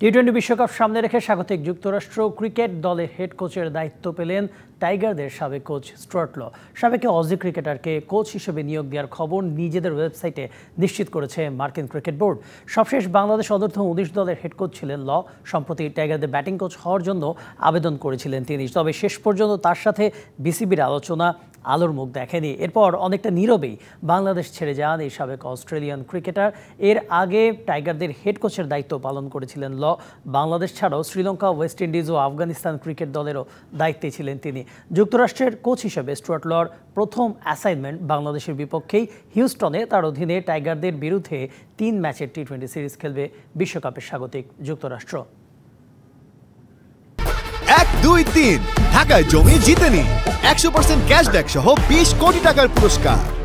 T twenty বিশ্বকাপ সামনে রেখে স্বাগতিক যুক্তরাষ্ট্র ক্রিকেট দলের হেড কোচের দায়িত্ব পেলেন টাইগারদের সাবেক কোচ স্ট্রটল সাবেকে অজি ক্রিকেটারকে কোচ হিসেবে নিয়োগ দেওয়ার খবর নিজেদের ওয়েবসাইটে নিশ্চিত করেছে মার্কিন ক্রিকেট বোর্ড সবশেষ বাংলাদেশ অনূর্ধ্ব উনিশ দলের হেড কোচ ছিলেন ল সম্প্রতি টাইগারদের ব্যাটিং কোচ হওয়ার জন্য আবেদন করেছিলেন তিনি তবে শেষ পর্যন্ত তার সাথে বিসিবির আলোচনা আলোর মুখ দেখেনি এরপর অনেকটা নীরবেই বাংলাদেশ ছেড়ে যান এই সাবেক অস্ট্রেলিয়ান ক্রিকেটার এর আগে টাইগারদের হেড কোচের দায়িত্ব পালন করেছিলেন ল বাংলাদেশ ছাড়াও শ্রীলঙ্কা ওয়েস্ট ইন্ডিজ ও আফগানিস্তান ক্রিকেট দলেরও দায়িত্বে ছিলেন তিনি যুক্তরাষ্ট্রের কোচ হিসেবে স্টুয়ার্ট লর প্রথম অ্যাসাইনমেন্ট বাংলাদেশের বিপক্ষেই হিউস্টনে তার অধীনে টাইগারদের বিরুদ্ধে তিন ম্যাচের টি টোয়েন্টি সিরিজ খেলবে বিশ্বকাপের স্বাগতিক যুক্তরাষ্ট্র এক দুই তিন ঢাকায় জমি জিতেনি একশো পার্সেন্ট ক্যাশব্যাক সহ বিশ কোটি টাকার পুরস্কার